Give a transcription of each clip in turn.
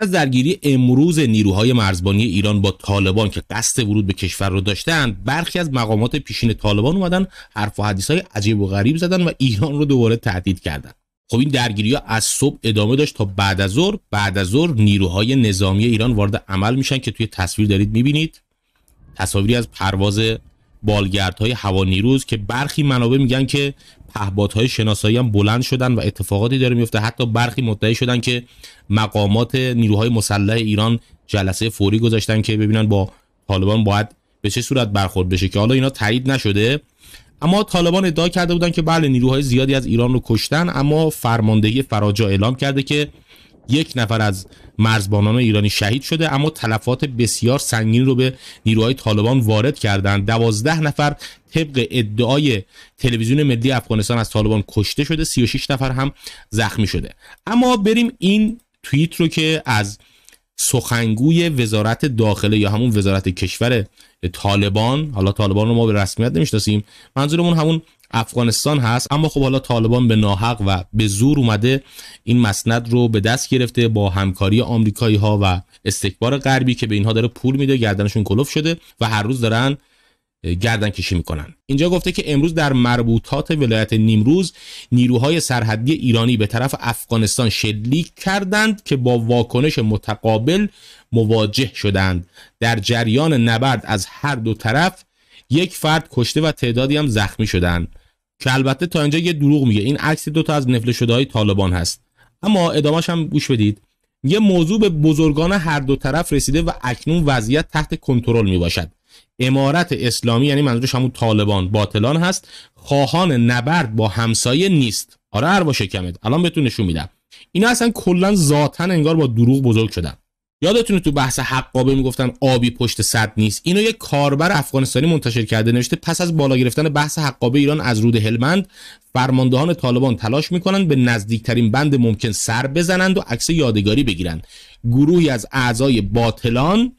از درگیری امروز نیروهای مرزبانی ایران با طالبان که قصد ورود به کشور رو داشتند برخی از مقامات پیشین طالبان اومدن حرف و حدیث های عجیب و غریب زدن و ایران رو دوباره تهدید کردند خب این درگیری ها از صبح ادامه داشت تا بعد از ظهر بعد از ظهر نیروهای نظامی ایران وارد عمل میشن که توی تصویر دارید میبینید تصاویری از پرواز بالگردهای نیروز که برخی منابع میگن که پهبادهای شناسایی هم بلند شدن و اتفاقاتی داره میفته حتی برخی مدعی شدن که مقامات نیروهای مسلح ایران جلسه فوری گذاشتن که ببینن با طالبان باید به چه صورت برخورد بشه که حالا اینا تایید نشده اما طالبان ادعا کرده بودن که بله نیروهای زیادی از ایران رو کشتن اما فرماندهی فراجا اعلام کرده که یک نفر از مرزبانان ایرانی شهید شده اما تلفات بسیار سنگین رو به نیروهای طالبان وارد کردند دوازده نفر طبق ادعای تلویزیون ملی افغانستان از طالبان کشته شده 36 نفر هم زخمی شده اما بریم این توییت رو که از سخنگوی وزارت داخله یا همون وزارت کشور طالبان حالا طالبان رو ما به رسمیت نمیشناسیم منظورمون همون افغانستان هست اما خب حالا طالبان به ناحق و به زور اومده این مسند رو به دست گرفته با همکاری آمریکایی ها و استکبار غربی که به اینها داره پول میده گردنشون کلف شده و هر روز دارن گردن کشی میکنن اینجا گفته که امروز در مربوطات ولایت نیمروز نیروهای سرحدی ایرانی به طرف افغانستان شلیک کردند که با واکنش متقابل مواجه شدند در جریان نبرد از هر دو طرف یک فرد کشته و تعدادی هم زخمی شدن که البته تا اینجا یه دروغ میگه این عکس دو تا از نفل شده های طالبان هست اما ادامش هم گوش بدید یه موضوع به بزرگان هر دو طرف رسیده و اکنون وضعیت تحت کنترل می باشد امارت اسلامی یعنی منظورش همون طالبان باطلان هست خواهان نبرد با همسایه نیست آره هر باشه الان بهتون نشون میدم اینا اصلا کلا ذاتن انگار با دروغ بزرگ شدن یادتونه تو بحث حقابه میگفتن آبی پشت صد نیست اینو یک کاربر افغانستانی منتشر کرده نوشته پس از بالا گرفتن بحث حقابه ایران از رود هلمند فرماندهان طالبان تلاش میکنند به نزدیکترین بند ممکن سر بزنند و عکس یادگاری بگیرند گروهی از اعضای باطلان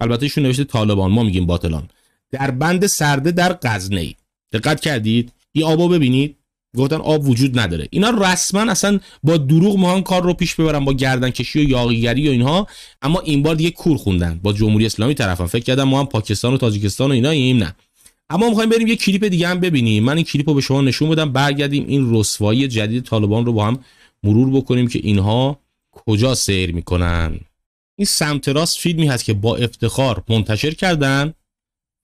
البته ایشون نوشته طالبان ما میگیم باطلان در بند سرده در غزنه دقت کردید این آبو ببینید گفتن آب وجود نداره اینا رسما اصلا با دروغ مهان کار رو پیش ببرن با گردنکشی و یاغیگری و اینها اما این بار دیگه کور خوندن با جمهوری اسلامی طرفن فکر کردم ما هم پاکستان و تاجیکستان و اینا این نه اما میخوایم بریم یه کلیپ دیگه هم ببینیم من این کلیپ رو به شما نشون بدم برگردیم این رسوایی جدید طالبان رو با هم مرور بکنیم که اینها کجا سیر میکنن این سمت راست فیلمی هست که با افتخار منتشر کردن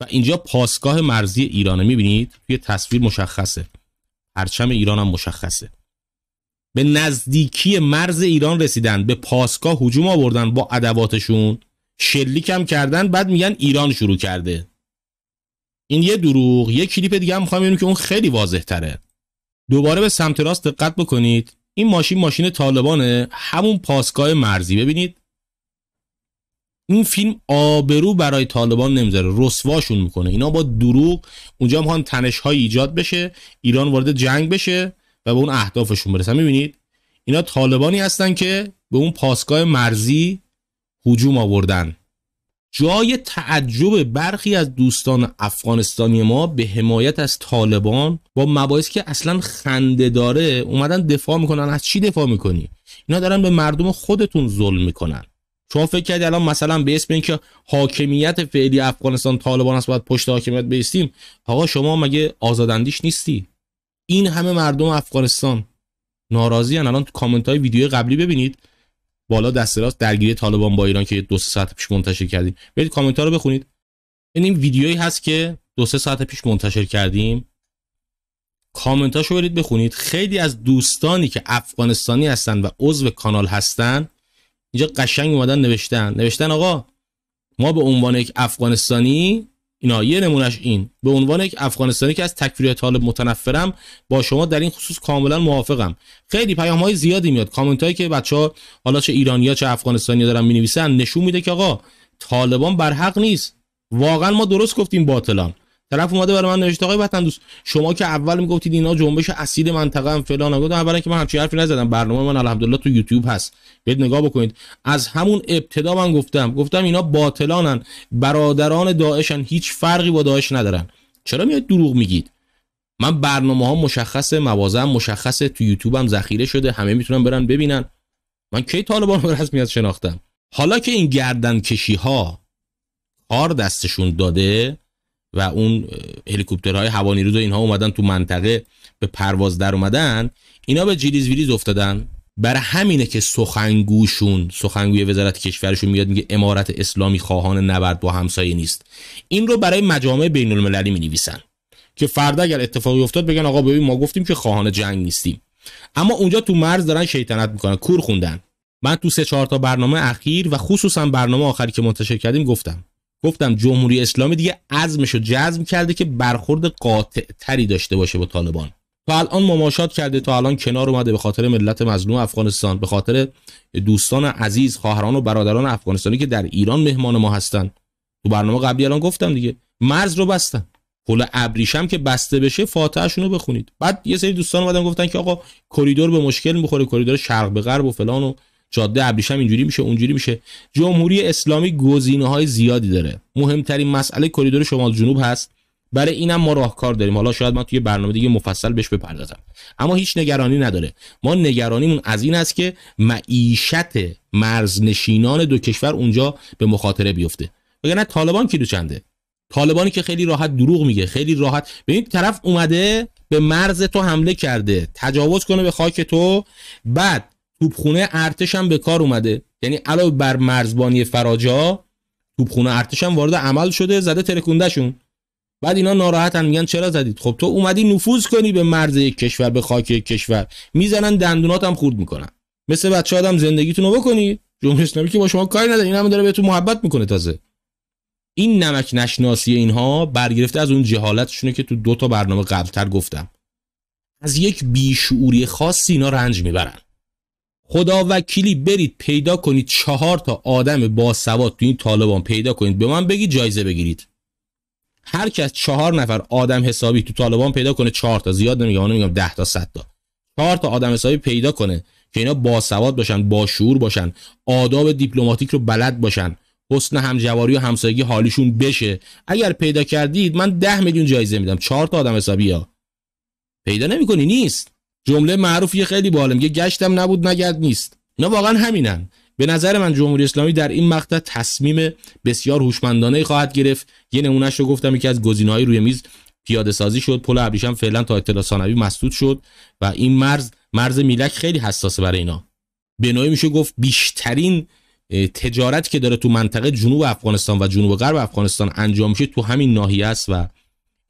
و اینجا پاسگاه مرزی ایرانه میبینید توی تصویر مشخصه پرچم ایران هم مشخصه به نزدیکی مرز ایران رسیدن به پاسکا هجوم آوردن با ادواتشون شلیک هم کردن بعد میگن ایران شروع کرده این یه دروغ یه کلیپ دیگه هم میخوام که اون خیلی واضح تره دوباره به سمت راست دقت بکنید این ماشین ماشین طالبانه همون پاسگاه مرزی ببینید این فیلم آبرو برای طالبان نمیذاره رسواشون میکنه اینا با دروغ اونجا هم تنش های ایجاد بشه ایران وارد جنگ بشه و به اون اهدافشون برسن میبینید اینا طالبانی هستن که به اون پاسگاه مرزی حجوم آوردن جای تعجب برخی از دوستان افغانستانی ما به حمایت از طالبان با مباحث که اصلا خنده داره اومدن دفاع میکنن از چی دفاع میکنی اینا دارن به مردم خودتون ظلم میکنن چون فکر کردی الان مثلا به اسم اینکه حاکمیت فعلی افغانستان طالبان است باید پشت حاکمیت بیستیم آقا شما مگه آزاداندیش نیستی این همه مردم افغانستان ناراضی هن. الان تو کامنت های ویدیو قبلی ببینید بالا دست راست درگیری طالبان با ایران که دو ساعت پیش منتشر کردیم برید کامنت ها رو بخونید این ویدیویی هست که دو سه ساعت پیش منتشر کردیم هاشو برید بخونید خیلی از دوستانی که افغانستانی هستن و عضو کانال هستن اینجا قشنگ اومدن نوشتن نوشتن آقا ما به عنوان یک افغانستانی اینا یه نمونهش این به عنوان یک افغانستانی که از تکفیری طالب متنفرم با شما در این خصوص کاملا موافقم خیلی پیام های زیادی میاد کامنت هایی که بچه ها حالا چه ایرانیا چه افغانستانی دارن می نشون میده که آقا طالبان بر حق نیست واقعا ما درست گفتیم باطلان طرف اومده برای من نوشته آقای وطن دوست شما که اول میگفتید اینا جنبش اسید منطقه هم فلان هم. گفتم اولا که من همچین حرفی نزدم برنامه من الحمدلله تو یوتیوب هست برید نگاه بکنید از همون ابتدا من گفتم گفتم اینا باطلانن برادران داعشن هیچ فرقی با داعش ندارن چرا میاد دروغ میگید من برنامه ها مشخصه موازم مشخصه تو یوتیوبم ذخیره شده همه میتونن برن ببینن من کی طالبان رو از شناختم حالا که این گردن کشی ها کار دستشون داده و اون هلیکوپترهای هوا نیرو و اینها اومدن تو منطقه به پرواز در اومدن اینا به جیلیز ویلیز افتادن بر همینه که سخنگوشون سخنگوی وزارت کشورشون میاد میگه امارت اسلامی خواهان نبرد با همسایه نیست این رو برای مجامع بین المللی می نویسن که فردا اگر اتفاقی افتاد بگن آقا ببین ما گفتیم که خواهان جنگ نیستیم اما اونجا تو مرز دارن شیطنت میکنن کور خوندن من تو سه چهار تا برنامه اخیر و خصوصا برنامه آخری که منتشر کردیم گفتم گفتم جمهوری اسلامی دیگه عزمش رو جزم کرده که برخورد قاطع تری داشته باشه با طالبان تا الان مماشات کرده تا الان کنار اومده به خاطر ملت مظلوم افغانستان به خاطر دوستان عزیز خواهران و برادران افغانستانی که در ایران مهمان ما هستن تو برنامه قبلی الان گفتم دیگه مرز رو بستن پل ابریشم که بسته بشه فاتحشون رو بخونید بعد یه سری دوستان اومدن گفتن که آقا کریدور به مشکل میخوره کریدور شرق به غرب و فلان و جاده ابریشم اینجوری میشه اونجوری میشه جمهوری اسلامی گزینه های زیادی داره مهمترین مسئله کریدور شمال جنوب هست برای اینم ما راهکار داریم حالا شاید من توی برنامه دیگه مفصل بهش بپردازم اما هیچ نگرانی نداره ما نگرانیمون از این است که معیشت مرزنشینان دو کشور اونجا به مخاطره بیفته وگرنه طالبان کیلو چنده طالبانی که خیلی راحت دروغ میگه خیلی راحت به این طرف اومده به مرز تو حمله کرده تجاوز کنه به خاک تو بعد توپخونه ارتش هم به کار اومده یعنی علاوه بر مرزبانی فراجا توپخونه ارتش هم وارد عمل شده زده ترکوندهشون بعد اینا ناراحت هم میگن چرا زدید خب تو اومدی نفوذ کنی به مرز یک کشور به خاک یک کشور میزنن دندونات هم خورد میکنن مثل بچه آدم زندگیتون رو بکنی جمهوری اسلامی که با شما کاری نداره این هم داره تو محبت میکنه تازه این نمک نشناسی اینها برگرفته از اون جهالتشونه که تو دو تا برنامه قبلتر گفتم از یک بیشعوری خاصی اینا رنج میبرن خدا وکیلی برید پیدا کنید چهار تا آدم باسواد تو این طالبان پیدا کنید به من بگید جایزه بگیرید هر کس چهار نفر آدم حسابی تو طالبان پیدا کنه چهار تا زیاد نمیگم میگم 10 تا 100 تا چهار تا آدم حسابی پیدا کنه که اینا سواد باشن با شعور باشن آداب دیپلماتیک رو بلد باشن حسن همجواری و همسایگی حالیشون بشه اگر پیدا کردید من ده میلیون جایزه میدم چهار تا آدم حسابی ها پیدا نمیکنی نیست جمله معروف یه خیلی بالم یه گشتم نبود نگرد نیست نه واقعا همینن به نظر من جمهوری اسلامی در این مقطع تصمیم بسیار هوشمندانه خواهد گرفت یه نمونهش رو گفتم یکی از گزینه‌های روی میز پیاده سازی شد پل ابریشم فعلا تا اطلاع ثانوی مسدود شد و این مرز مرز میلک خیلی حساسه برای اینا به نوعی میشه گفت بیشترین تجارت که داره تو منطقه جنوب افغانستان و جنوب غرب افغانستان انجام میشه تو همین ناحیه است و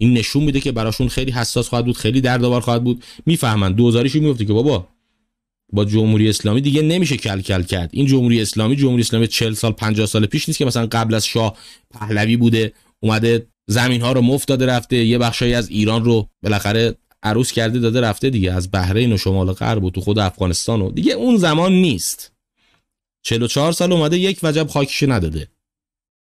این نشون میده که براشون خیلی حساس خواهد بود خیلی دردآور خواهد بود میفهمن دوزاریش میفته که بابا با جمهوری اسلامی دیگه نمیشه کل کل کرد این جمهوری اسلامی جمهوری اسلامی 40 سال 50 سال پیش نیست که مثلا قبل از شاه پهلوی بوده اومده زمین ها رو مفت داده رفته یه بخشی از ایران رو بالاخره عروس کرده داده رفته دیگه از بحرین و شمال غرب و تو خود افغانستان و دیگه اون زمان نیست 44 سال اومده یک وجب خاکش نداده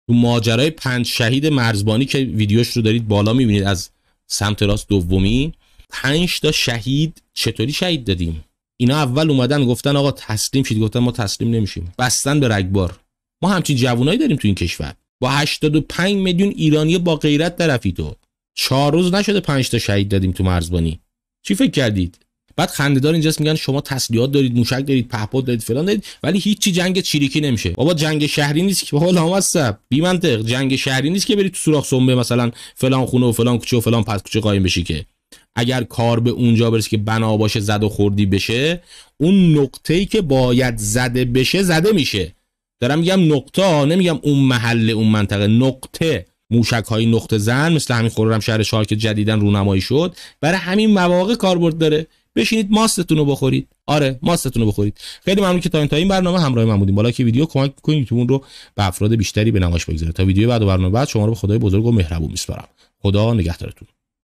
تو ماجرای پنج شهید مرزبانی که ویدیوش رو دارید بالا میبینید از سمت راست دومی پنج تا شهید چطوری شهید دادیم اینا اول اومدن گفتن آقا تسلیم شید گفتن ما تسلیم نمیشیم بستن به رگبار ما همچین جوانایی داریم تو این کشور با 85 میلیون ایرانی با غیرت در تو چهار روز نشده پنج تا شهید دادیم تو مرزبانی چی فکر کردید بعد خندهدار اینجاست میگن شما تسلیحات دارید موشک دارید پهپاد دارید فلان دارید ولی هیچی جنگ چریکی نمیشه بابا جنگ شهری نیست که بابا لامصب بی منطق جنگ شهری نیست که برید تو سوراخ سنبه مثلا فلان خونه و فلان کوچه و فلان پس کوچه قایم بشی که اگر کار به اونجا برسه که بنا باشه زد و خوردی بشه اون نقطه‌ای که باید زده بشه زده میشه دارم میگم نقطه نمیگم اون محله اون منطقه نقطه موشک های نقطه زن مثل همین خورم شهر شارک جدیدن رونمایی شد برای همین مواقع کاربرد داره بشینید ماستتون رو بخورید آره ماستتون رو بخورید خیلی ممنون که تا این تا این برنامه همراه من بودیم بالا که ویدیو کمک کنید یوتیوب رو به افراد بیشتری به نمایش بگذاره تا ویدیو بعد و برنامه بعد شما رو به خدای بزرگ و مهربون میسپارم خدا نگهدارتون